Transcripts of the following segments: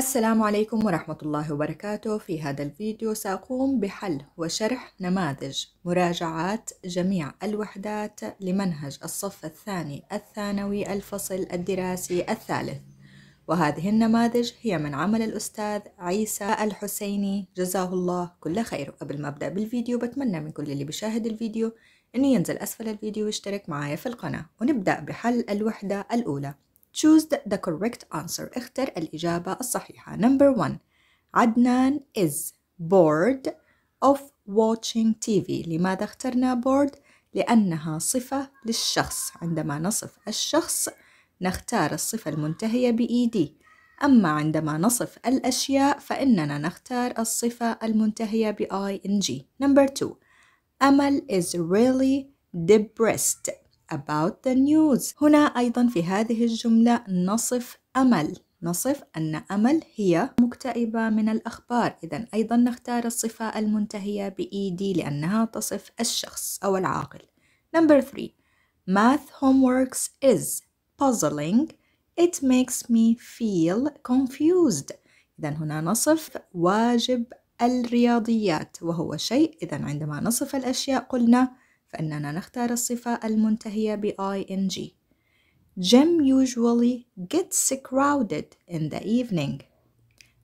السلام عليكم ورحمة الله وبركاته في هذا الفيديو سأقوم بحل وشرح نماذج مراجعات جميع الوحدات لمنهج الصف الثاني الثانوي الفصل الدراسي الثالث وهذه النماذج هي من عمل الأستاذ عيسى الحسيني جزاه الله كل خير قبل ما أبدأ بالفيديو بتمنى من كل اللي بيشاهد الفيديو أنه ينزل أسفل الفيديو ويشترك معايا في القناة ونبدأ بحل الوحدة الأولى Choose the correct answer اختر الإجابة الصحيحة Number one عدنان is bored of watching TV لماذا اخترنا bored؟ لأنها صفة للشخص عندما نصف الشخص نختار الصفة المنتهية ED. أما عندما نصف الأشياء فإننا نختار الصفة المنتهية ب ing Number two أمل is really depressed about the news هنا أيضا في هذه الجملة نصف أمل نصف أن أمل هي مكتئبة من الأخبار إذا أيضا نختار الصفة المنتهية بإيدي e لأنها تصف الشخص أو العاقل Number three Math homeworks is puzzling It makes me feel confused إذا هنا نصف واجب الرياضيات وهو شيء إذا عندما نصف الأشياء قلنا فإننا نختار الصفة المنتهية بـ ing. Jim usually gets crowded in the evening.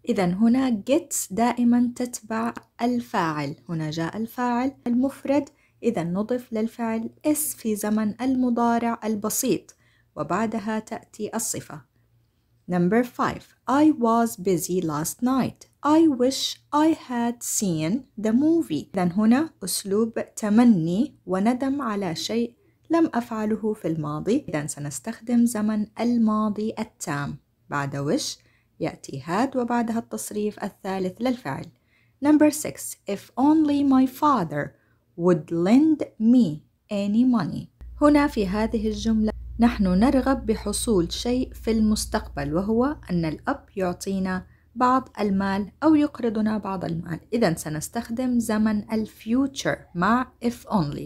إذا هنا gets دائما تتبع الفاعل هنا جاء الفاعل المفرد إذا نضف للفعل اس في زمن المضارع البسيط وبعدها تأتي الصفة Number five, I was busy last night. I wish I had seen the movie. إذا هنا أسلوب تمني وندم على شيء لم أفعله في الماضي. إذا سنستخدم زمن الماضي التام. بعد wish يأتي had وبعدها التصريف الثالث للفعل. Number six, if only my father would lend me any money. هنا في هذه الجملة نحن نرغب بحصول شيء في المستقبل وهو أن الأب يعطينا بعض المال أو يقرضنا بعض المال إذا سنستخدم زمن الفيوتشر مع if only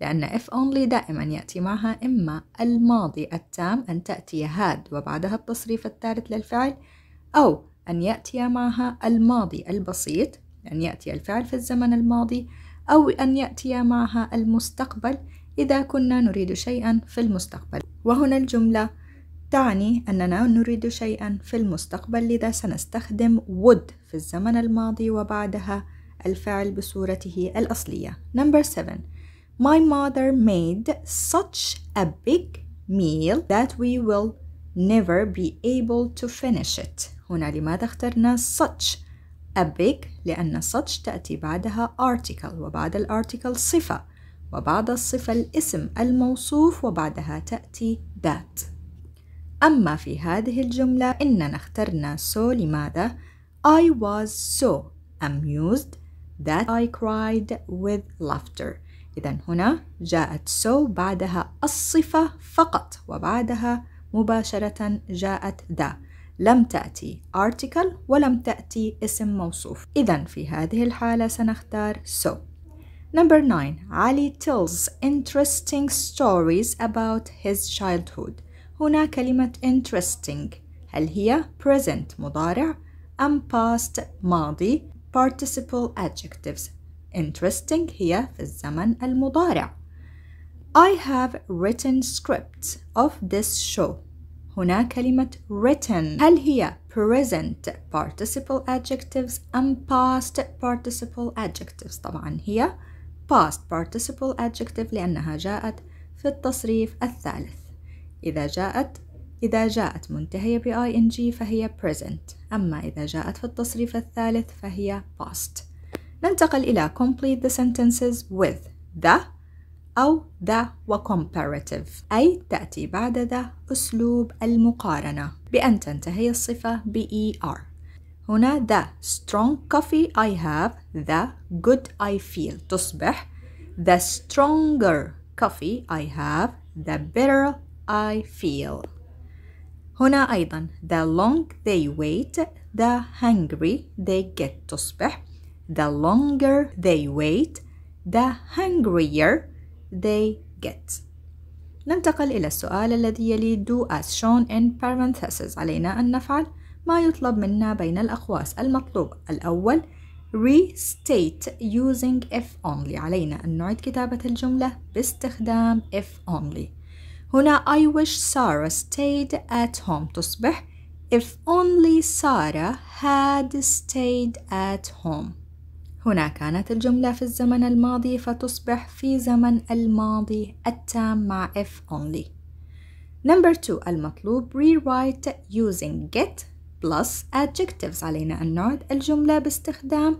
لأن if only دائما يأتي معها إما الماضي التام أن تأتي هاد وبعدها التصريف الثالث للفعل أو أن يأتي معها الماضي البسيط أن يأتي الفعل في الزمن الماضي أو أن يأتي معها المستقبل إذا كنا نريد شيئا في المستقبل وهنا الجملة تعني أننا نريد شيئا في المستقبل لذا سنستخدم would في الزمن الماضي وبعدها الفعل بصورته الأصلية Number 7 My mother made such a big meal that we will never be able to finish it هنا لماذا اخترنا such a big لأن such تأتي بعدها article وبعد الارتيكل صفة وبعد الصفة الاسم الموصوف وبعدها تأتي ذات أما في هذه الجملة إننا اخترنا so لماذا؟ I was so amused that I cried with laughter إذا هنا جاءت so بعدها الصفة فقط وبعدها مباشرة جاءت the لم تأتي article ولم تأتي اسم موصوف إذا في هذه الحالة سنختار so Number 9. Ali tells interesting stories about his childhood. هنا كلمة interesting هل هي present مضارع أم past ماضي participle adjectives interesting هي في الزمن المضارع I have written scripts of this show هنا كلمة written هل هي present participle adjectives أم past participle adjectives طبعا هي past participle adjective لأنها جاءت في التصريف الثالث إذا جاءت إذا جاءت منتهية ب ing فهي present أما إذا جاءت في التصريف الثالث فهي past ننتقل إلى complete the sentences with the أو the وcomparative أي تأتي بعد the أسلوب المقارنة بأن تنتهي الصفة ب er هنا the strong coffee I have the good I feel تصبح the stronger coffee I have the better I feel هنا أيضا the long they wait the hungry they get تصبح the longer they wait the hungrier they get ننتقل إلى السؤال الذي يلي do as shown in parentheses علينا أن نفعل ما يطلب منا بين الأقواس المطلوب الأول restate using if only علينا أن نعيد كتابة الجملة باستخدام if only هنا I wish Sarah stayed at home تصبح If only Sarah had stayed at home هنا كانت الجملة في الزمن الماضي فتصبح في زمن الماضي التام مع if only Number two المطلوب rewrite using get plus adjectives علينا أن نعد الجملة باستخدام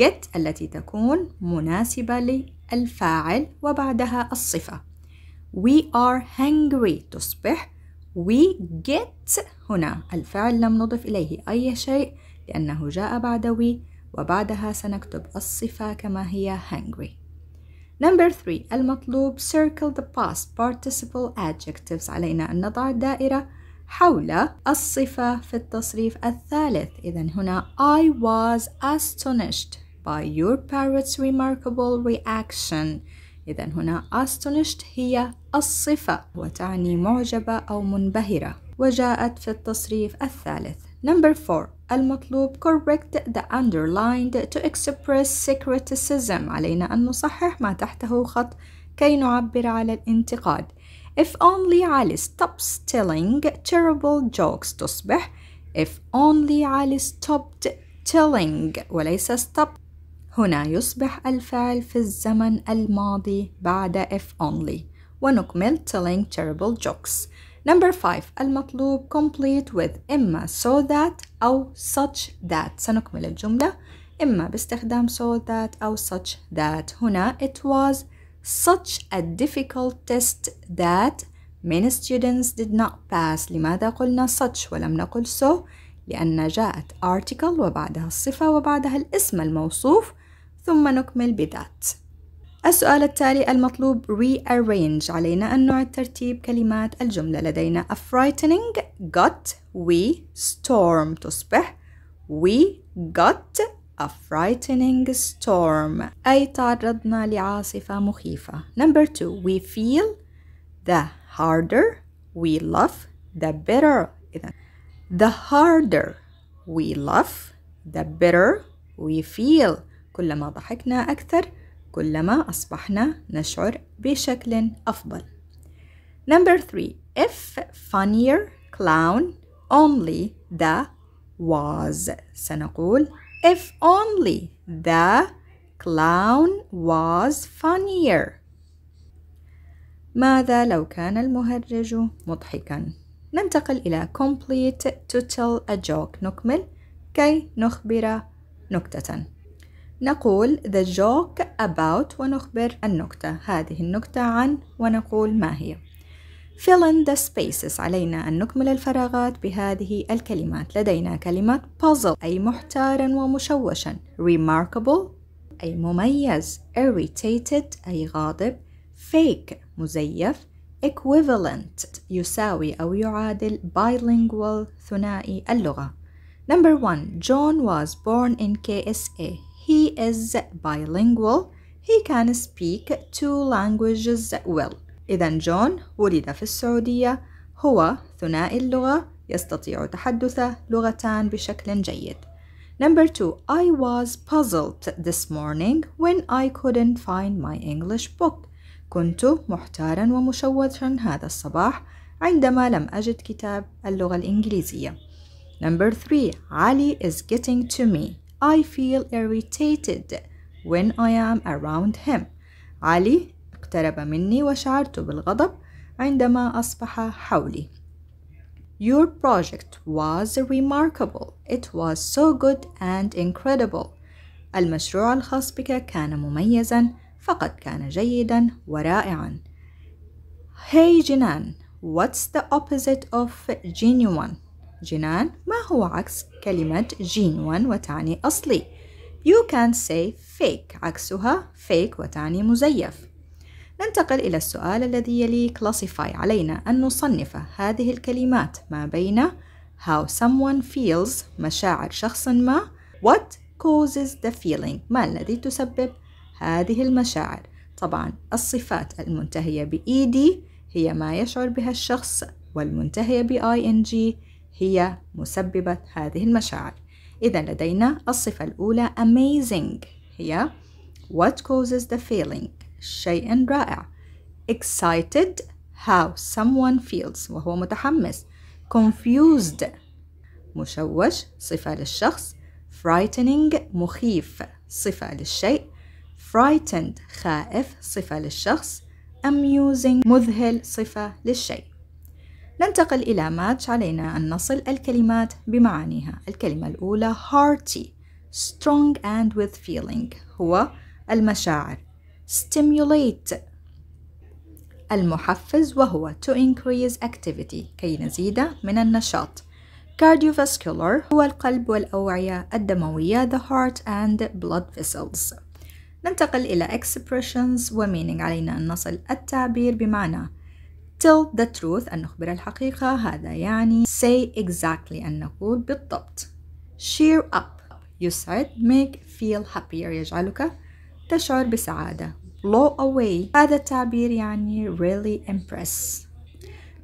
get التي تكون مناسبة للفاعل وبعدها الصفة we are hungry تصبح we get هنا الفعل لم نضف إليه أي شيء لأنه جاء بعد we وبعدها سنكتب الصفة كما هي hungry Number three المطلوب circle the past participle adjectives علينا أن نضع الدائرة حول الصفة في التصريف الثالث إذا هنا I was astonished by your parents remarkable reaction إذا هنا astonished هي الصفة وتعني معجبة أو منبهرة وجاءت في التصريف الثالث Number 4 المطلوب correct the underlined to express criticism علينا أن نصحح ما تحته خط كي نعبر على الانتقاد If only Ali stops telling terrible jokes تصبح If only Ali stopped telling وليس stop هنا يصبح الفعل في الزمن الماضي بعد if only ونكمل telling terrible jokes Number 5 المطلوب complete with إما so that أو such that سنكمل الجملة إما باستخدام so that أو such that هنا it was such a difficult test that many students did not pass لماذا قلنا such ولم نقل so لأن جاءت article وبعدها الصفة وبعدها الاسم الموصوف ثم نكمل بذات السؤال التالي المطلوب rearrange علينا أن نعد ترتيب كلمات الجملة لدينا a frightening got we storm تصبح we got A frightening storm أي تعرضنا لعاصفة مخيفة Number two We feel The harder we love The better The harder we love The better we feel كلما ضحكنا أكثر كلما أصبحنا نشعر بشكل أفضل Number three If funnier clown only the was سنقول If only the clown was funnier. ماذا لو كان المهرج مضحكا؟ ننتقل إلى complete to tell a joke نكمل كي نخبر نكتة نقول the joke about ونخبر النكتة هذه النكتة عن ونقول ما هي fill in the spaces علينا أن نكمل الفراغات بهذه الكلمات لدينا كلمة puzzle أي محتارا ومشوشا remarkable أي مميز irritated أي غاضب fake مزيف equivalent يساوي أو يعادل bilingual ثنائي اللغة Number one, John was born in KSA. He is bilingual. He can speak two languages well. إذا جون ولد في السعودية هو ثنائي اللغة يستطيع تحدث لغتان بشكل جيد. Number two, I was puzzled this morning when I couldn't find my English book. كنت محتارا ومشوشا هذا الصباح عندما لم أجد كتاب اللغة الإنجليزية. Number three, Ali is getting to me. I feel irritated when I am around him. Ali اقترب مني وشعرت بالغضب عندما أصبح حولي. Your project was remarkable. It was so good and incredible. المشروع الخاص بك كان مميزا فقد كان جيدا ورائعا. Hey جنان, what's the opposite of genuine? جنان ما هو عكس كلمة genuine وتعني أصلي؟ You can say fake عكسها fake وتعني مزيف. ننتقل إلى السؤال الذي يلي classify علينا أن نصنف هذه الكلمات ما بين how someone feels مشاعر شخص ما what causes the feeling ما الذي تسبب هذه المشاعر طبعا الصفات المنتهية ب -ed هي ما يشعر بها الشخص والمنتهية ب -ing هي مسببة هذه المشاعر إذا لدينا الصفة الأولى amazing هي what causes the feeling شيء رائع excited how someone feels وهو متحمس confused مشوش صفة للشخص frightening مخيف صفة للشيء frightened خائف صفة للشخص amusing مذهل صفة للشيء ننتقل إلى ماتش علينا أن نصل الكلمات بمعانيها الكلمة الأولى hearty strong and with feeling هو المشاعر stimulate المحفز وهو to increase activity كي نزيد من النشاط cardiovascular هو القلب والأوعية الدموية the heart and blood vessels ننتقل إلى expressions meaning علينا أن نصل التعبير بمعنى tell the truth أن نخبر الحقيقة هذا يعني say exactly أن نقول بالضبط cheer up يسعد make feel happier يجعلك تشعر بسعادة blow away هذا التعبير يعني really impress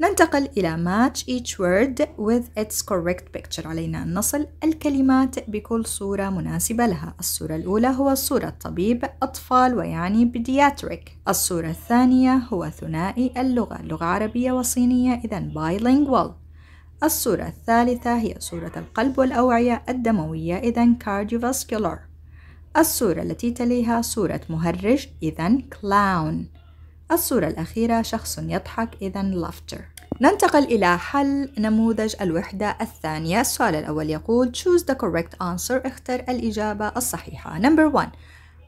ننتقل إلى match each word with its correct picture علينا أن نصل الكلمات بكل صورة مناسبة لها الصورة الأولى هو صورة طبيب أطفال ويعني pediatric الصورة الثانية هو ثنائي اللغة لغة عربية وصينية إذا bilingual الصورة الثالثة هي صورة القلب والأوعية الدموية إذا cardiovascular الصورة التي تليها صورة مهرج إذا clown الصورة الأخيرة شخص يضحك إذا laughter ننتقل إلى حل نموذج الوحدة الثانية السؤال الأول يقول choose the correct answer اختر الإجابة الصحيحة number one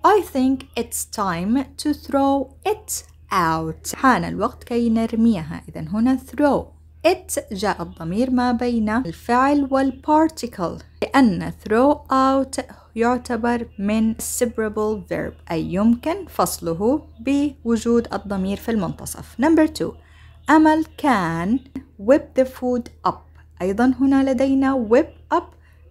I think it's time to throw it out حان الوقت كي نرميها إذا هنا throw it جاء الضمير ما بين الفعل والparticle لأن throw out يعتبر من separable verb أي يمكن فصله بوجود الضمير في المنتصف number two أمل كان whip the food up أيضا هنا لدينا whip up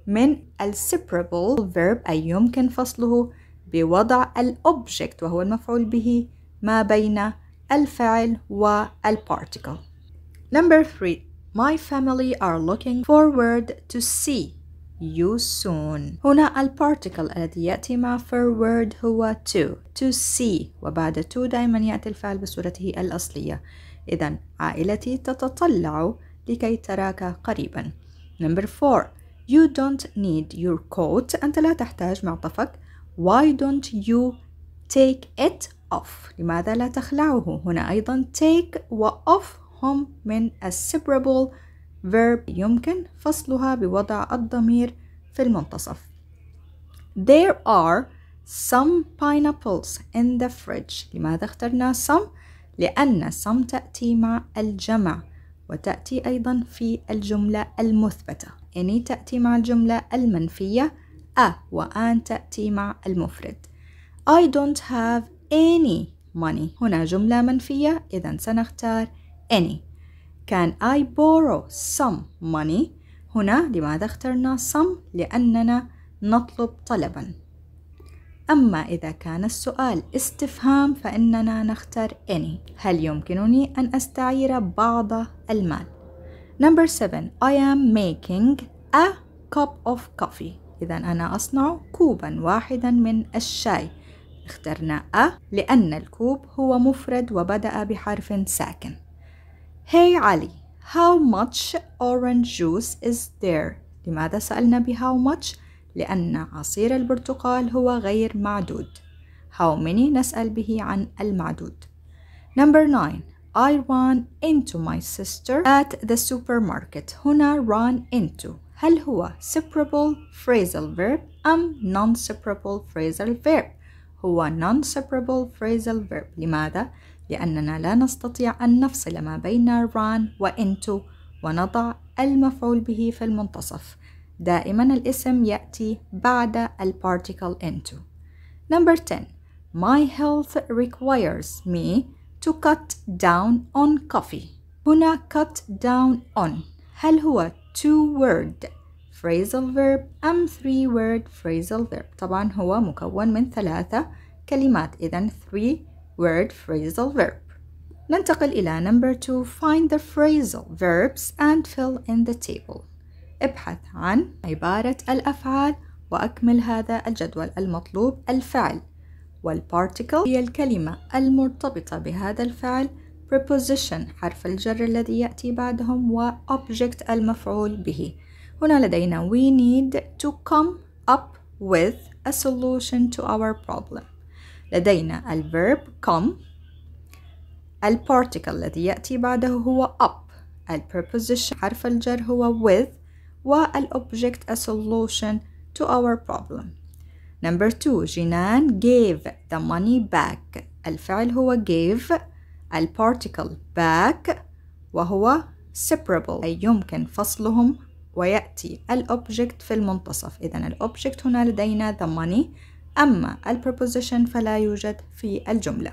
من separable verb أي يمكن فصله بوضع الأوبجكت وهو المفعول به ما بين الفعل والparticle. Number three, my family are looking forward to see you soon هنا ال particle الذي يأتي مع forward هو to to see وبعد to دائما يأتي الفعل بصورته الأصلية إذا عائلتي تتطلع لكي تراك قريبا number four you don't need your coat أنت لا تحتاج معطفك why don't you take it off لماذا لا تخلعه هنا أيضا take و off هم من السبرابل verb يمكن فصلها بوضع الضمير في المنتصف There are some pineapples in the fridge لماذا اخترنا some؟ لأن some تأتي مع الجمع وتأتي أيضا في الجملة المثبتة any تأتي مع الجملة المنفية a وان تأتي مع المفرد I don't have any money هنا جملة منفية إذا سنختار any can I borrow some money هنا لماذا اخترنا some لأننا نطلب طلبا أما إذا كان السؤال استفهام فإننا نختار any هل يمكنني أن أستعير بعض المال Number 7 I am making a cup of coffee إذا أنا أصنع كوبا واحدا من الشاي اخترنا a لأن الكوب هو مفرد وبدأ بحرف ساكن Hey Ali, how much orange juice is there? لماذا سألنا ب how much؟ لأن عصير البرتقال هو غير معدود. How many نسأل به عن المعدود. Number 9. I ran into my sister at the supermarket. هنا ran into. هل هو separable phrasal verb أم non-separable phrasal verb؟ هو non-separable phrasal verb. لماذا؟ لأننا لا نستطيع أن نفصل ما بين run وinto ونضع المفعول به في المنتصف دائما الاسم يأتي بعد الparticle into Number 10 My health requires me to cut down on coffee هنا cut down on هل هو two word phrasal verb أم three word phrasal verb طبعا هو مكون من ثلاثة كلمات إذن three word phrasal verb ننتقل إلى number two find the phrasal verbs and fill in the table ابحث عن عبارة الأفعال وأكمل هذا الجدول المطلوب الفعل والparticle هي الكلمة المرتبطة بهذا الفعل preposition حرف الجر الذي يأتي بعدهم و object المفعول به هنا لدينا we need to come up with a solution to our problem لدينا الverb come الparticle الذي يأتي بعده هو up الpreposition حرف الجر هو with والobject a solution to our problem number two جنان gave the money back الفعل هو give الparticle back وهو separable أي يمكن فصلهم ويأتي الأوبجكت في المنتصف إذا الأوبجكت هنا لدينا the money أما الـ preposition فلا يوجد في الجملة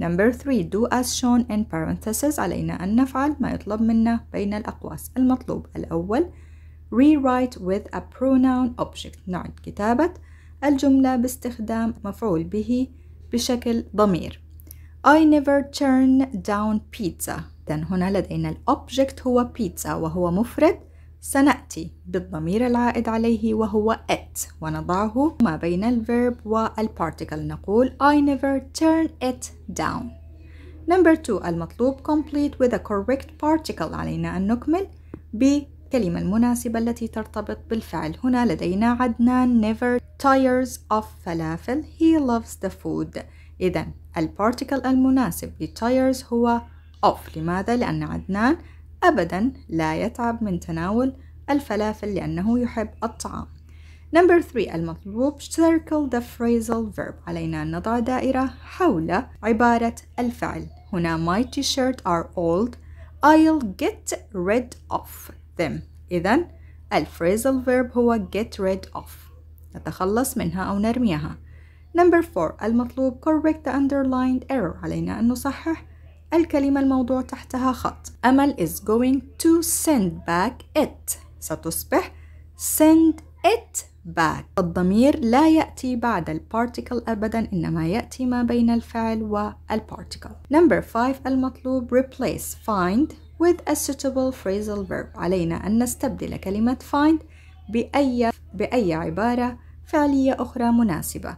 Number three, do as shown in parentheses علينا أن نفعل ما يطلب منا بين الأقواس المطلوب الأول rewrite with a pronoun object نعد كتابة الجملة باستخدام مفعول به بشكل ضمير I never turn down pizza then هنا لدينا الأوبجكت هو pizza وهو مفرد سنأتي بالضمير العائد عليه وهو it ونضعه ما بين الverb والparticle نقول I never turn it down Number two المطلوب complete with a correct particle علينا أن نكمل بكلمة المناسبة التي ترتبط بالفعل هنا لدينا عدنان never tires of falafel he loves the food إذا الparticle المناسب ل tires هو of لماذا؟ لأن عدنان أبدا لا يتعب من تناول الفلافل لأنه يحب الطعام Number 3 المطلوب circle the phrasal verb علينا أن نضع دائرة حول عبارة الفعل هنا my t-shirt are old I'll get rid of them إذا الفريزل verb هو get rid of نتخلص منها أو نرميها Number 4 المطلوب correct the underlined error علينا أن نصحح الكلمة الموضوع تحتها خط أمل is going to send back it ستصبح send it back الضمير لا يأتي بعد البارتيكل أبدا إنما يأتي ما بين الفعل والبارتيكل number 5 المطلوب replace find with a suitable phrasal verb علينا أن نستبدل كلمة find بأي, بأي عبارة فعلية أخرى مناسبة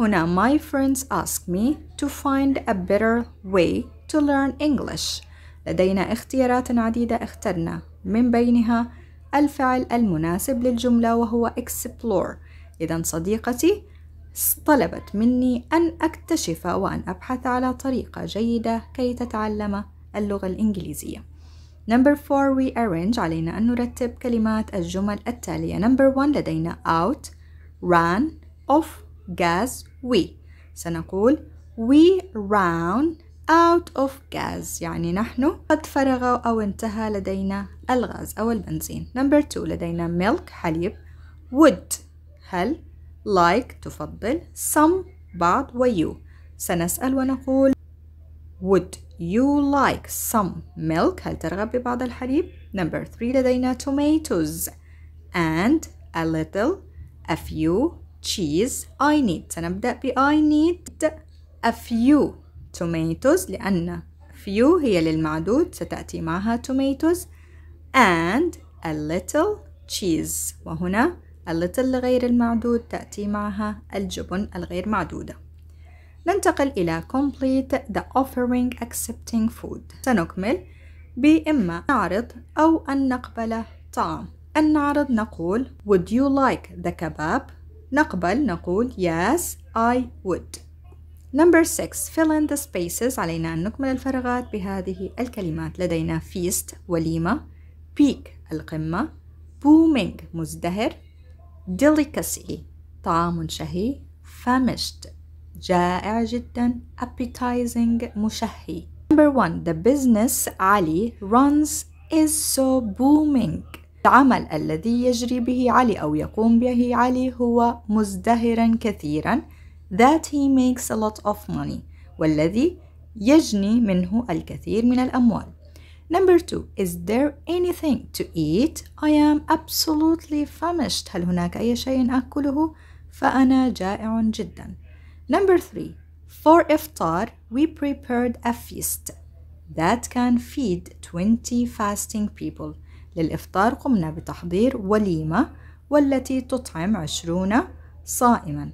هنا my friends ask me to find a better way to learn English لدينا اختيارات عديدة اخترنا من بينها الفعل المناسب للجملة وهو explore إذا صديقتي طلبت مني أن أكتشف وأن أبحث على طريقة جيدة كي تتعلم اللغة الإنجليزية Number four we arrange علينا أن نرتب كلمات الجمل التالية Number one لدينا out, ran, off, gas, we سنقول we ran out of gas يعني نحن قد فرغ أو انتهى لدينا الغاز أو البنزين number two لدينا milk حليب would هل like تفضل some بعض و you سنسأل ونقول would you like some milk هل ترغب ببعض الحليب number three لدينا tomatoes and a little a few cheese I need سنبدأ ب I need a few tomatoes لأن few هي للمعدود ستأتي معها tomatoes and a little cheese وهنا a little لغير المعدود تأتي معها الجبن الغير معدودة ننتقل إلى complete the offering accepting food سنكمل بإما نعرض أو أن نقبل طعام أن نعرض نقول would you like the kebab نقبل نقول yes I would Number 6 fill in the spaces علينا أن نكمل الفراغات بهذه الكلمات لدينا feast وليمة peak القمة booming مزدهر delicacy طعام شهي famished جائع جدا appetizing مشهي Number 1 the business علي runs is so booming العمل الذي يجري به علي أو يقوم به علي هو مزدهرا كثيرا that he makes a lot of money والذي يجني منه الكثير من الأموال Number two, is there anything to eat? I am absolutely famished. هل هناك أي شيء أكله؟ فأنا جائع جدا. Number three, for iftar, we prepared a feast that can feed 20 fasting people. للإفطار قمنا بتحضير وليمة والتي تطعم عشرون صائما.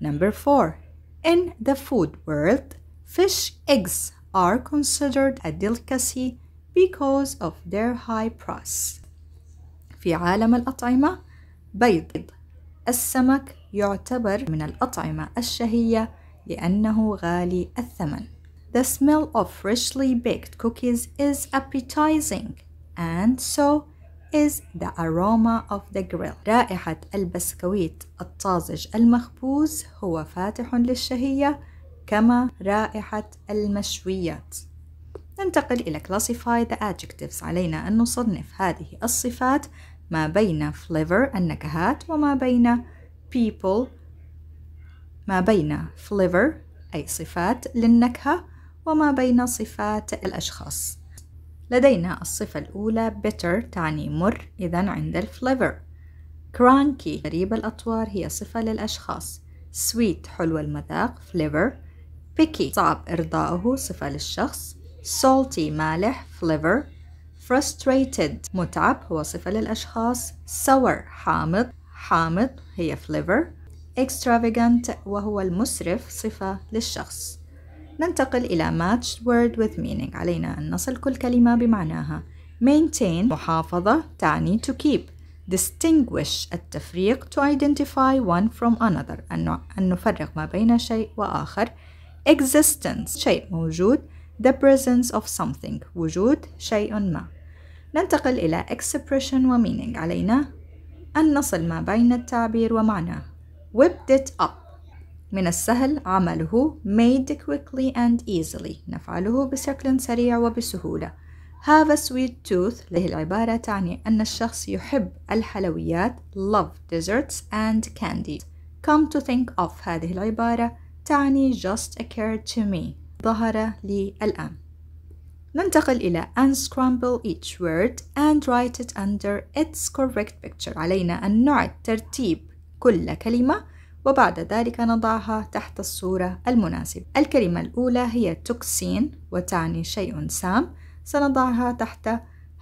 Number 4. In the food world, fish eggs are considered a delicacy because of their high price. في عالم الأطعمة بيض السمك يعتبر من الأطعمة الشهية لأنه غالي الثمن. The smell of freshly baked cookies is appetizing and so is the aroma of the grill رائحة البسكويت الطازج المخبوز هو فاتح للشهية كما رائحة المشويات ننتقل إلى classify the adjectives علينا أن نصنف هذه الصفات ما بين flavor النكهات وما بين people ما بين flavor أي صفات للنكهة وما بين صفات الأشخاص لدينا الصفة الأولى bitter تعني مر إذا عند الفليفر cranky غريب الأطوار هي صفة للأشخاص sweet حلو المذاق flavor picky صعب إرضاؤه صفة للشخص salty مالح flavor frustrated متعب هو صفة للأشخاص sour حامض حامض هي flavor extravagant وهو المسرف صفة للشخص ننتقل إلى matched word with meaning علينا أن نصل كل كلمة بمعناها maintain محافظة تعني to keep distinguish التفريق to identify one from another أن نفرق ما بين شيء وآخر existence شيء موجود the presence of something وجود شيء ما ننتقل إلى expression و meaning علينا أن نصل ما بين التعبير ومعناه whipped it up من السهل عمله made quickly and easily نفعله بشكل سريع وبسهولة have a sweet tooth له العبارة تعني أن الشخص يحب الحلويات love desserts and candy come to think of هذه العبارة تعني just occurred to me ظهر لي الآن ننتقل إلى unscramble each word and write it under its correct picture علينا أن نعد ترتيب كل كلمة وبعد ذلك نضعها تحت الصورة المناسبة الكلمة الأولى هي توكسين وتعني شيء سام سنضعها تحت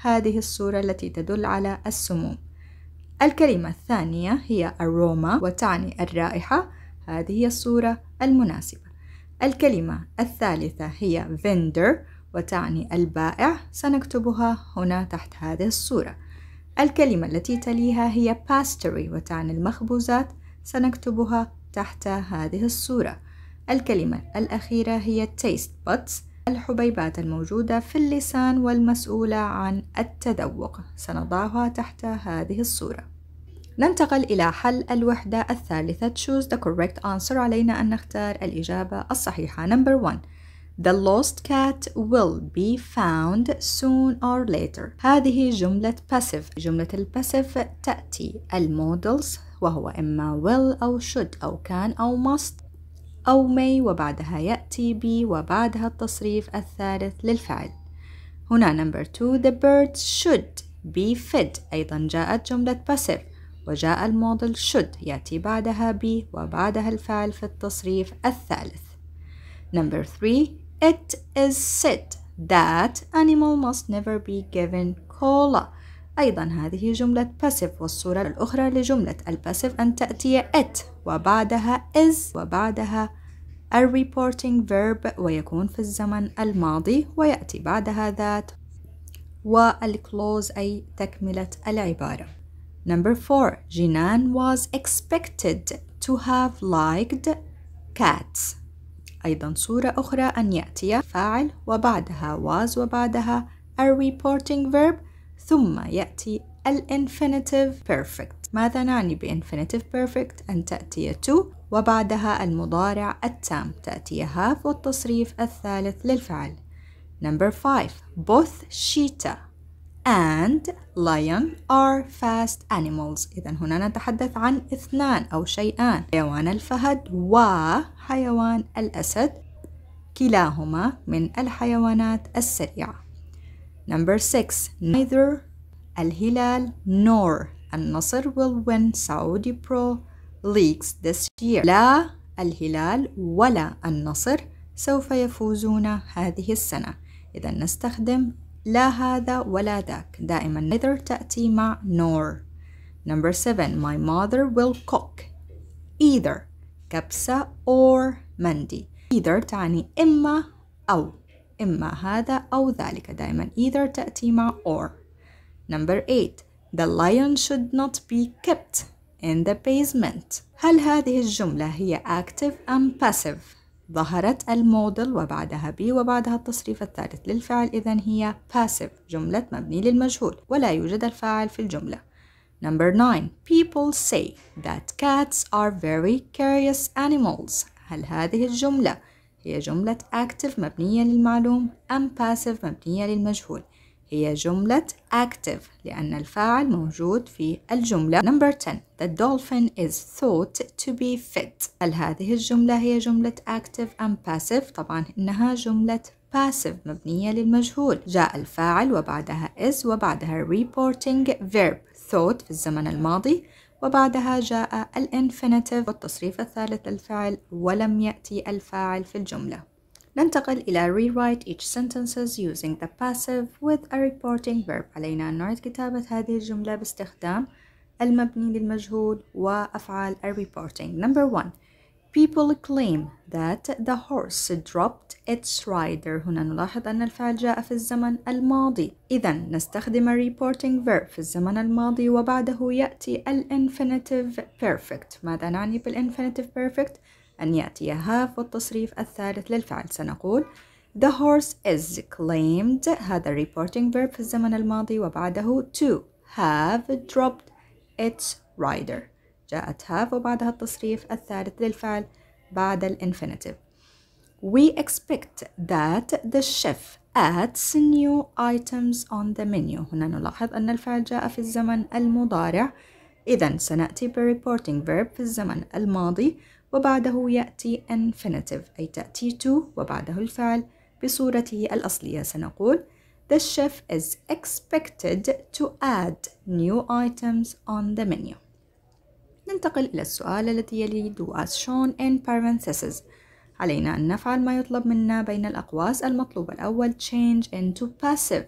هذه الصورة التي تدل على السموم الكلمة الثانية هي أروما وتعني الرائحة هذه هي الصورة المناسبة الكلمة الثالثة هي فيندر وتعني البائع سنكتبها هنا تحت هذه الصورة الكلمة التي تليها هي باستري وتعني المخبوزات سنكتبها تحت هذه الصورة الكلمة الأخيرة هي taste buds الحبيبات الموجودة في اللسان والمسؤولة عن التذوق سنضعها تحت هذه الصورة ننتقل إلى حل الوحدة الثالثة choose the correct answer علينا أن نختار الإجابة الصحيحة number 1 The lost cat will be found soon or later. هذه جملة passive. جملة الباسيف تأتي المودلز وهو إما will أو should أو can أو must أو may وبعدها يأتي be وبعدها التصريف الثالث للفعل. هنا number two the birds should be fed أيضا جاءت جملة passive وجاء الموديل should يأتي بعدها be وبعدها الفعل في التصريف الثالث. Number three It is said that animal must never be given cola. أيضا هذه جملة passive والصورة الأخرى لجملة passive أن تأتي it وبعدها is وبعدها a reporting verb ويكون في الزمن الماضي ويأتي بعدها that والclose أي تكملة العبارة Number 4 Jinan was expected to have liked cats أيضا صورة أخرى أن يأتي فاعل وبعدها was وبعدها a reporting verb ثم يأتي infinitive perfect ماذا نعني infinitive perfect؟ أن تأتي to وبعدها المضارع التام تأتي have والتصريف الثالث للفعل Number 5 both Sheeta and lion are fast animals إذا هنا نتحدث عن اثنان أو شيئان حيوان الفهد وحيوان الأسد كلاهما من الحيوانات السريعة Number six Neither الهلال nor النصر will win Saudi Pro Leagues this year لا الهلال ولا النصر سوف يفوزون هذه السنة إذا نستخدم لا هذا ولا ذاك دائما neither تأتي مع nor number seven my mother will cook either كبسة or مندي either تعني إما أو إما هذا أو ذلك دائما either تأتي مع or number eight the lion should not be kept in the basement هل هذه الجملة هي active أم passive ظهرت المودل وبعدها بي وبعدها التصريف الثالث للفعل إذا هي passive جملة مبني للمجهول ولا يوجد الفاعل في الجملة Number 9 People say that cats are very curious animals هل هذه الجملة هي جملة active مبنية للمعلوم أم passive مبنية للمجهول هي جملة active لأن الفاعل موجود في الجملة number 10 The dolphin is thought to be fit هل هذه الجملة هي جملة active أم passive؟ طبعا إنها جملة passive مبنية للمجهول جاء الفاعل وبعدها is وبعدها reporting verb thought في الزمن الماضي وبعدها جاء الانفينيتيف والتصريف الثالث للفعل ولم يأتي الفاعل في الجملة ننتقل إلى rewrite each sentences using the passive with a reporting verb علينا أن نعيد كتابة هذه الجملة باستخدام المبني للمجهول وأفعال a reporting number one people claim that the horse dropped its rider هنا نلاحظ أن الفعل جاء في الزمن الماضي إذا نستخدم reporting verb في الزمن الماضي وبعده يأتي الانفينيتيف perfect ماذا نعني بالانفينيتيف perfect؟ أن يأتي have والتصريف الثالث للفعل سنقول The horse is claimed هذا reporting verb في الزمن الماضي وبعده to have dropped its rider جاءت have وبعدها التصريف الثالث للفعل بعد الانفينيتيف We expect that the chef adds new items on the menu هنا نلاحظ أن الفعل جاء في الزمن المضارع إذا سنأتي بريبورتينج فيرب verb في الزمن الماضي وبعده يأتي infinitive أي تأتي to وبعده الفعل بصورته الأصلية سنقول The chef is expected to add new items on the menu ننتقل إلى السؤال الذي يلي do as shown in parentheses علينا أن نفعل ما يطلب منا بين الأقواس المطلوب الأول change into passive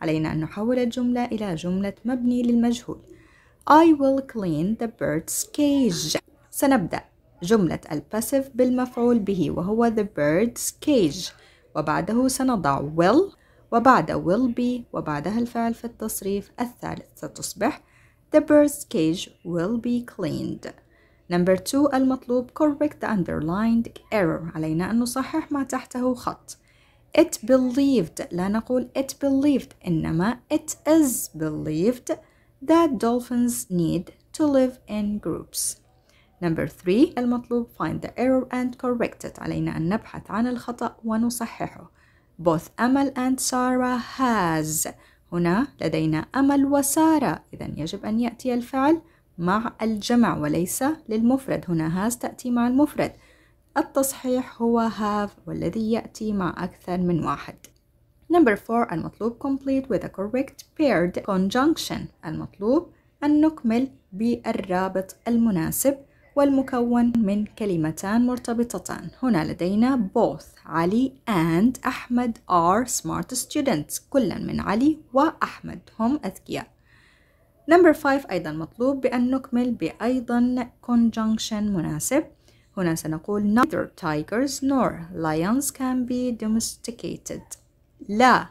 علينا أن نحول الجملة إلى جملة مبني للمجهول I will clean the bird's cage سنبدأ جملة الباسيف بالمفعول به وهو the bird's cage وبعده سنضع will وبعد will be وبعدها الفعل في التصريف الثالث ستصبح The bird's cage will be cleaned Number two المطلوب correct the underlined error علينا أن نصحح ما تحته خط It believed لا نقول it believed إنما it is believed that dolphins need to live in groups Number 3 المطلوب find the error and correct it علينا أن نبحث عن الخطأ ونصححه both أمل and سارة has هنا لدينا أمل وسارة إذا يجب أن يأتي الفعل مع الجمع وليس للمفرد هنا has تأتي مع المفرد التصحيح هو have والذي يأتي مع أكثر من واحد Number 4 المطلوب complete with a correct paired conjunction المطلوب أن نكمل بالرابط المناسب والمكون من كلمتان مرتبطتان هنا لدينا both علي and أحمد are smart students كلا من علي وأحمد هم أذكياء number five أيضا مطلوب بأن نكمل بأيضا conjunction مناسب هنا سنقول neither tigers nor lions can be domesticated لا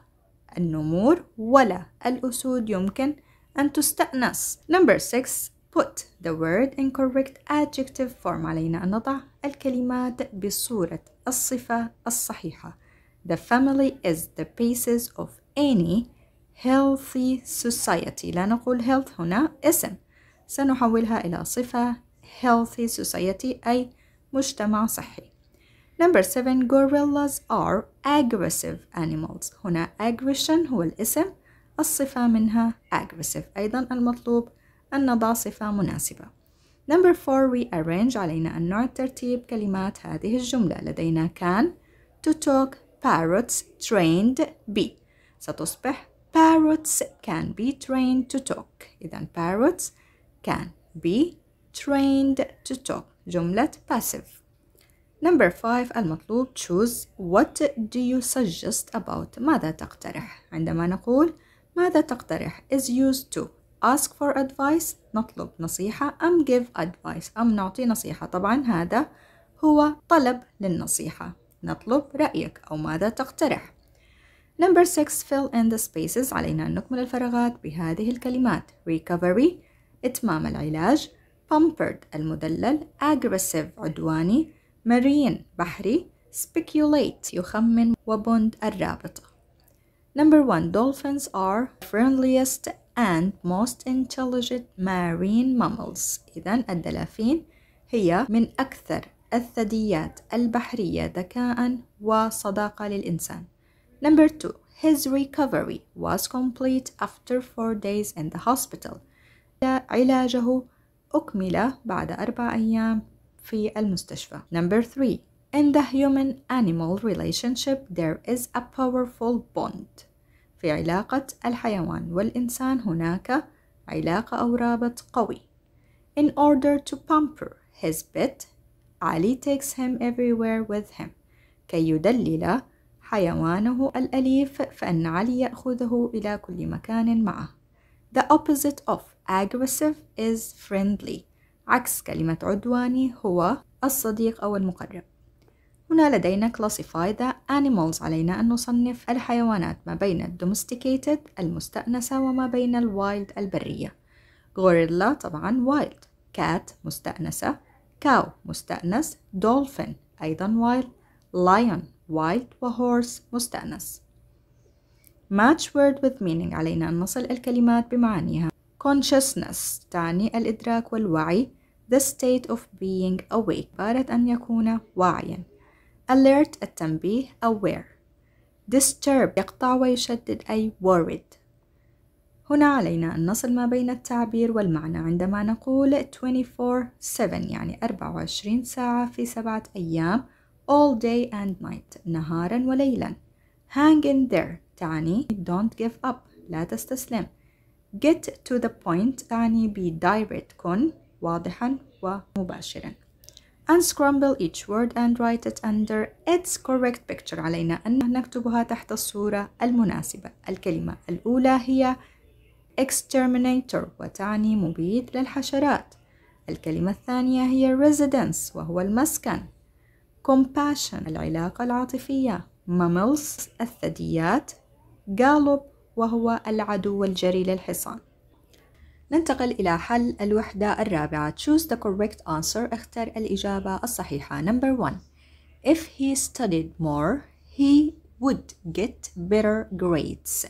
النمور ولا الأسود يمكن أن تستأنس. Number six Put the word in correct adjective form علينا أن نضع الكلمات بصورة الصفة الصحيحة The family is the basis of any healthy society لا نقول health هنا اسم سنحولها إلى صفة healthy society أي مجتمع صحي Number 7 gorillas are aggressive animals هنا aggression هو الاسم الصفة منها aggressive أيضا المطلوب النضى صفة مناسبة Number 4 arrange علينا أن نعد ترتيب كلمات هذه الجملة لدينا كان to talk parrots trained be ستصبح parrots can be trained to talk إذا parrots can be trained to talk جملة passive Number 5 المطلوب choose what do you suggest about ماذا تقترح عندما نقول ماذا تقترح is used to ask for advice نطلب نصيحة أم give advice أم نعطي نصيحة طبعا هذا هو طلب للنصيحة نطلب رأيك أو ماذا تقترح Number six, fill in the spaces علينا أن نكمل الفراغات بهذه الكلمات recovery إتمام العلاج pampered المدلل aggressive عدواني marine بحري speculate يخمن وبند الرابطة Number one, dolphins are friendliest and most intelligent marine mammals إذا الدلافين هي من أكثر الثدييات البحرية ذكاء وصداقة للإنسان Number two, his recovery was complete after four days in the hospital. علاجه أكمل بعد أربع أيام في المستشفى. Number three, in the human-animal relationship there is a powerful bond. في علاقة الحيوان والإنسان هناك علاقة أو رابط قوي. In order to pamper his pet, Ali takes him everywhere with him. كي يدلل حيوانه الأليف فإن علي يأخذه إلى كل مكان معه. The opposite of aggressive is friendly. عكس كلمة عدواني هو الصديق أو المقرب. هنا لدينا classify the animals علينا أن نصنف الحيوانات ما بين domesticated المستأنسة وما بين الوايلد البرية غوريلا طبعا وايلد كات مستأنسة كاو مستأنس دولفين أيضا وايلد lion وايلد وهورس مستأنس match word with meaning علينا أن نصل الكلمات بمعانيها consciousness تعني الإدراك والوعي the state of being awake بارد أن يكون واعياً alert التنبيه aware disturb يقطع ويشدد أي worried هنا علينا أن نصل ما بين التعبير والمعنى عندما نقول 24-7 يعني 24 ساعة في سبعة أيام all day and night نهارا وليلا hang in there تعني don't give up لا تستسلم get to the point تعني be direct كن واضحا ومباشرا unscramble each word and write it under its correct picture علينا أن نكتبها تحت الصورة المناسبة الكلمة الأولى هي exterminator وتعني مبيد للحشرات الكلمة الثانية هي residence وهو المسكن compassion العلاقة العاطفية mammals الثدييات gallop وهو العدو الجري للحصان ننتقل إلى حل الوحدة الرابعة choose the correct answer اختر الإجابة الصحيحة number one if he studied more he would get better grades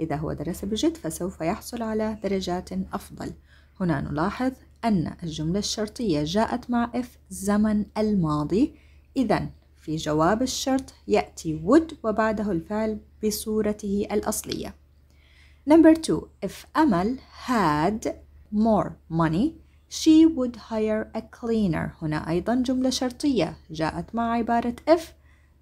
إذا هو درس بجد فسوف يحصل على درجات أفضل هنا نلاحظ أن الجملة الشرطية جاءت مع if زمن الماضي إذا في جواب الشرط يأتي would وبعده الفعل بصورته الأصلية Number two, if Amal had more money she would hire a cleaner هنا أيضا جملة شرطية جاءت مع عبارة if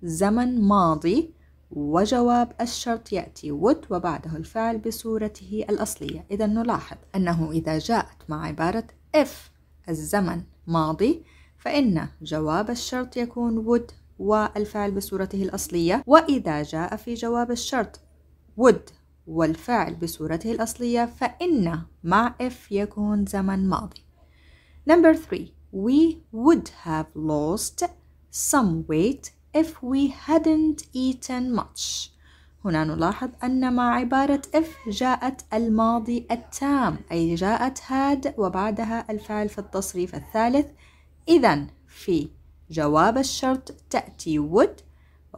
زمن ماضي وجواب الشرط يأتي would وبعده الفعل بصورته الأصلية إذا نلاحظ أنه إذا جاءت مع عبارة if الزمن ماضي فإن جواب الشرط يكون would والفعل بصورته الأصلية وإذا جاء في جواب الشرط would والفعل بصورته الأصلية فإن مع if يكون زمن ماضي Number three We would have lost some weight if we hadn't eaten much هنا نلاحظ أن مع عبارة if جاءت الماضي التام أي جاءت had وبعدها الفعل في التصريف الثالث إذا في جواب الشرط تأتي would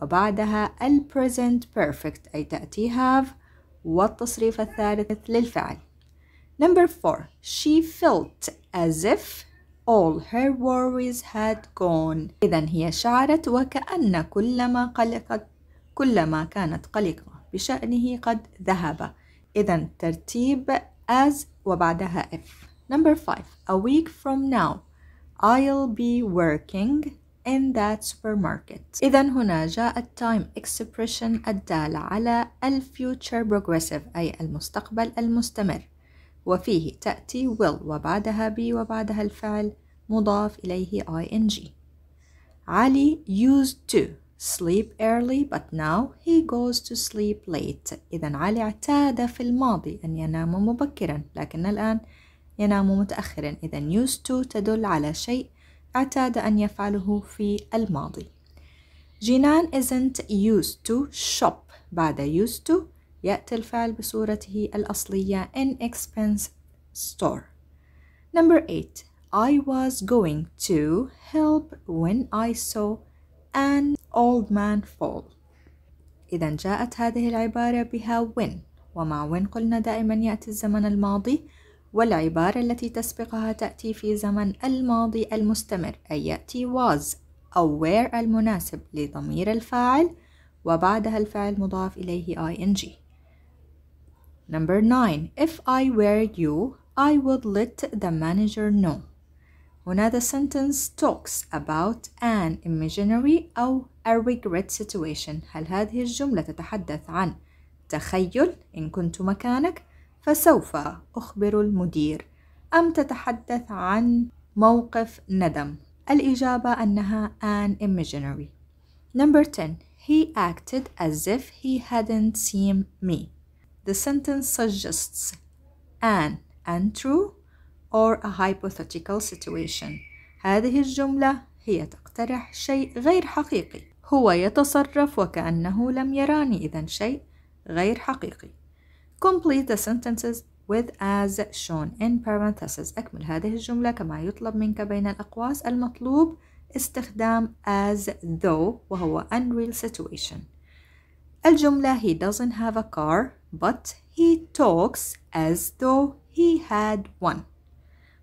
وبعدها ال present perfect أي تأتي have والتصريف الثالث للفعل Number four She felt as if all her worries had gone إذا هي شعرت وكأن كل ما قلقت كل ما كانت قلقة بشأنه قد ذهب إذا ترتيب as وبعدها if Number five A week from now I'll be working in that supermarket إذا هنا جاء time expression الدالة على future progressive أي المستقبل المستمر وفيه تأتي will وبعدها be وبعدها الفعل مضاف إليه ing علي used to sleep early but now he goes to sleep late إذا علي اعتاد في الماضي أن ينام مبكرا لكن الآن ينام متأخرا إذا used to تدل على شيء اعتاد أن يفعله في الماضي جينان isn't used to shop بعد used to يأتي الفعل بصورته الأصلية in expense store number eight, I was going to help when I saw an old man fall إذا جاءت هذه العبارة بها when ومع when قلنا دائما يأتي الزمن الماضي والعبارة التي تسبقها تأتي في زمن الماضي المستمر أي يأتي was أو where المناسب لضمير الفاعل وبعدها الفعل مضاف إليه ing Number 9 If I were you I would let the manager know هنا the sentence talks about an imaginary أو a regret situation هل هذه الجملة تتحدث عن تخيل إن كنت مكانك فسوف أخبر المدير أم تتحدث عن موقف ندم الإجابة أنها an imaginary Number 10 He acted as if he hadn't seen me The sentence suggests an untrue or a hypothetical situation هذه الجملة هي تقترح شيء غير حقيقي هو يتصرف وكأنه لم يراني إذا شيء غير حقيقي complete the sentences with as shown in parentheses أكمل هذه الجملة كما يطلب منك بين الأقواس المطلوب استخدام as though وهو unreal situation الجملة he doesn't have a car but he talks as though he had one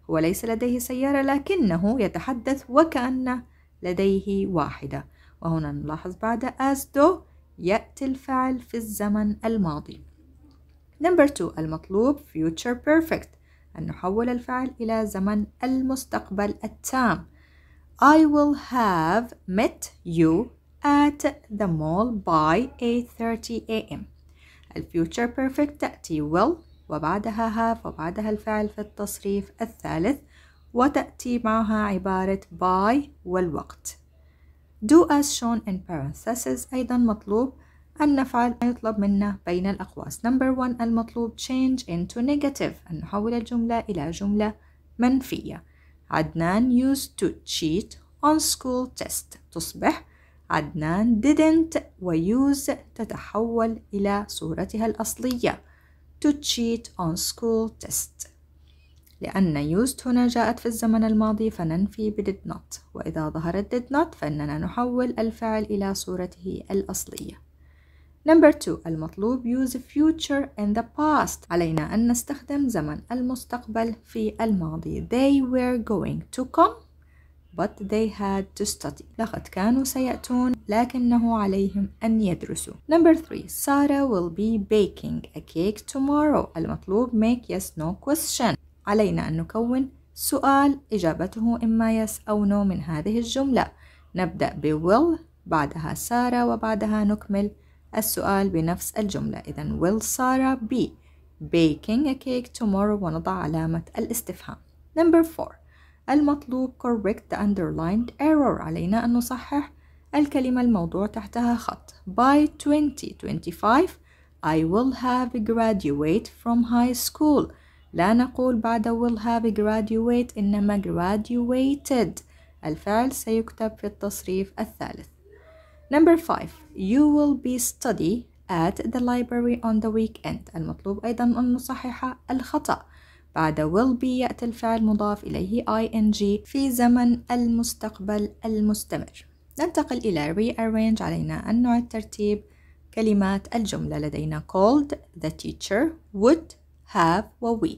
هو ليس لديه سيارة لكنه يتحدث وكأن لديه واحدة وهنا نلاحظ بعد as though يأتي الفعل في الزمن الماضي نمبر 2 المطلوب future perfect أن نحول الفعل إلى زمن المستقبل التام I will have met you at the mall by 8:30 a.m. الفيوتشر بيرفكت تأتي will وبعدها have وبعدها الفعل في التصريف الثالث وتأتي معها عبارة by والوقت. Do as shown in parentheses أيضا مطلوب أن نفعل ما يطلب منا بين الأقواس number one المطلوب change into negative أن نحول الجملة إلى جملة منفية عدنان used to cheat on school test تصبح عدنان didn't ويوز تتحول إلى صورتها الأصلية to cheat on school test لأن used هنا جاءت في الزمن الماضي فننفي ب did not وإذا ظهرت did not فإننا نحول الفعل إلى صورته الأصلية Number two, المطلوب use future in the past علينا أن نستخدم زمن المستقبل في الماضي They were going to come but they had to study لقد كانوا سيأتون لكنه عليهم أن يدرسوا Number three, Sarah will be baking a cake tomorrow المطلوب make yes no question علينا أن نكون سؤال إجابته إما yes أو no من هذه الجملة نبدأ ب will بعدها سارة وبعدها نكمل السؤال بنفس الجملة إذا will Sarah be baking a cake tomorrow ونضع علامة الاستفهام number four المطلوب correct the underlined error علينا أن نصحح الكلمة الموضوع تحتها خط by 2025 I will have graduate from high school لا نقول بعد will have graduate إنما graduated الفعل سيكتب في التصريف الثالث Number five you will be study at the library on the weekend المطلوب أيضا أن نصحح الخطأ بعد will be يأتي الفعل مضاف إليه ing في زمن المستقبل المستمر ننتقل إلى rearrange علينا أن نعد ترتيب كلمات الجملة لدينا called the teacher would have و we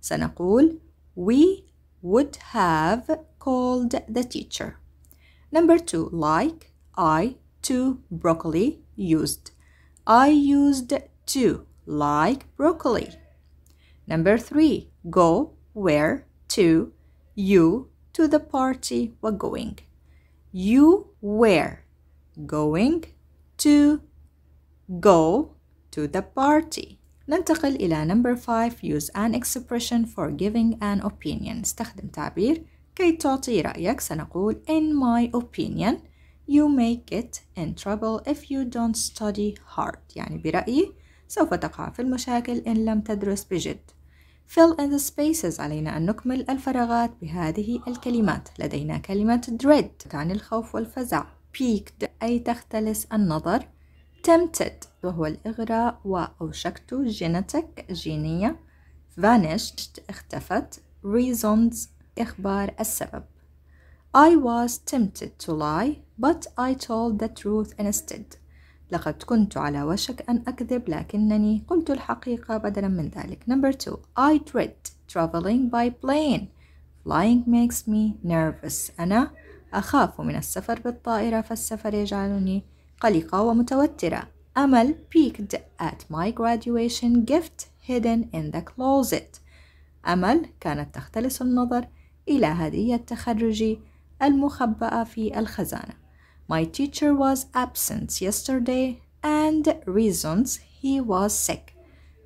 سنقول we would have called the teacher number two like I to broccoli used. I used to like broccoli. Number three, go where to you to the party were going. You were going to go to the party. ننتقل إلى number 5 use an expression for giving an opinion استخدم تعبير كي تعطي رأيك سنقول in my opinion you may get in trouble if you don't study hard يعني برأيي سوف تقع في المشاكل إن لم تدرس بجد fill in the spaces علينا أن نكمل الفراغات بهذه الكلمات لدينا كلمة dread تعني الخوف والفزع peaked أي تختلس النظر tempted وهو الإغراء وأوشكت جينتك جينية vanished اختفت reasons إخبار السبب I was tempted to lie but I told the truth instead لقد كنت على وشك أن أكذب لكنني قلت الحقيقة بدلا من ذلك Number two I dread traveling by plane Flying makes me nervous أنا أخاف من السفر بالطائرة فالسفر يجعلني قلقة ومتوترة أمل peeked at my graduation gift hidden in the closet أمل كانت تختلس النظر إلى هدية تخرجي المخبأة في الخزانة My teacher was absent yesterday and reasons he was sick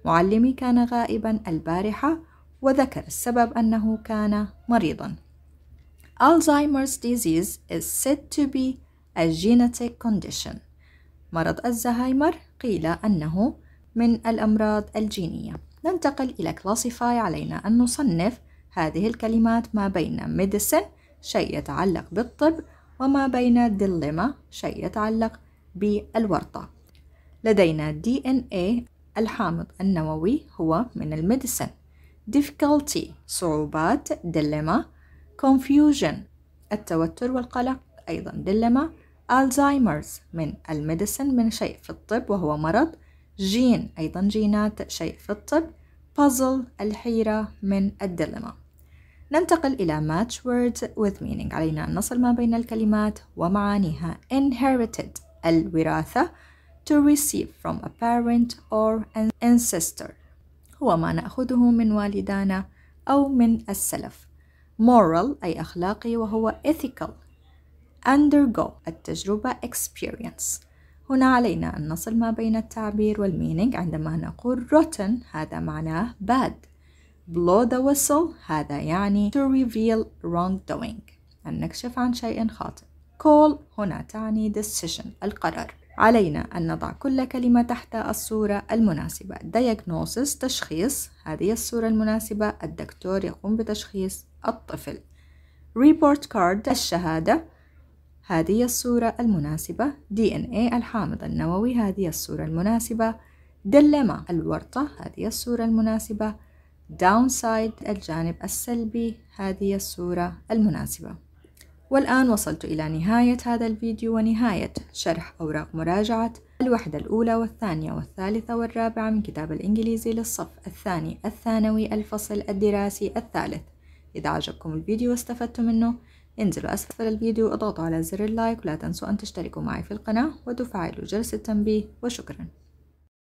معلمي كان غائبا البارحة وذكر السبب أنه كان مريضا Alzheimer's disease is said to be a genetic condition مرض الزهايمر قيل أنه من الأمراض الجينية ننتقل إلى classify علينا أن نصنف هذه الكلمات ما بين medicine شيء يتعلق بالطب وما بين الدليما شيء يتعلق بالورطة لدينا دي ان اي الحامض النووي هو من الميديسن difficulty صعوبات دلما confusion التوتر والقلق أيضا دلما الزهايمرز من الميديسن من شيء في الطب وهو مرض جين أيضا جينات شيء في الطب puzzle الحيرة من الدلما ننتقل إلى match words with meaning علينا أن نصل ما بين الكلمات ومعانيها inherited الوراثة to receive from a parent or an ancestor هو ما نأخذه من والدانا أو من السلف moral أي أخلاقي وهو ethical undergo التجربة experience هنا علينا أن نصل ما بين التعبير والmeaning عندما نقول rotten هذا معناه bad blow the whistle هذا يعني to reveal wrongdoing أن نكشف عن شيء خاطئ call هنا تعني decision القرار علينا أن نضع كل كلمة تحت الصورة المناسبة diagnosis تشخيص هذه الصورة المناسبة الدكتور يقوم بتشخيص الطفل report card الشهادة هذه الصورة المناسبة DNA الحامض النووي هذه الصورة المناسبة دلما الورطة هذه الصورة المناسبة downside الجانب السلبي هذه الصورة المناسبة والآن وصلت إلى نهاية هذا الفيديو ونهاية شرح أوراق مراجعة الوحدة الأولى والثانية والثالثة والرابعة من كتاب الإنجليزي للصف الثاني الثانوي الفصل الدراسي الثالث إذا عجبكم الفيديو واستفدتم منه انزلوا أسفل الفيديو اضغطوا على زر اللايك ولا تنسوا أن تشتركوا معي في القناة وتفعلوا جرس التنبيه وشكراً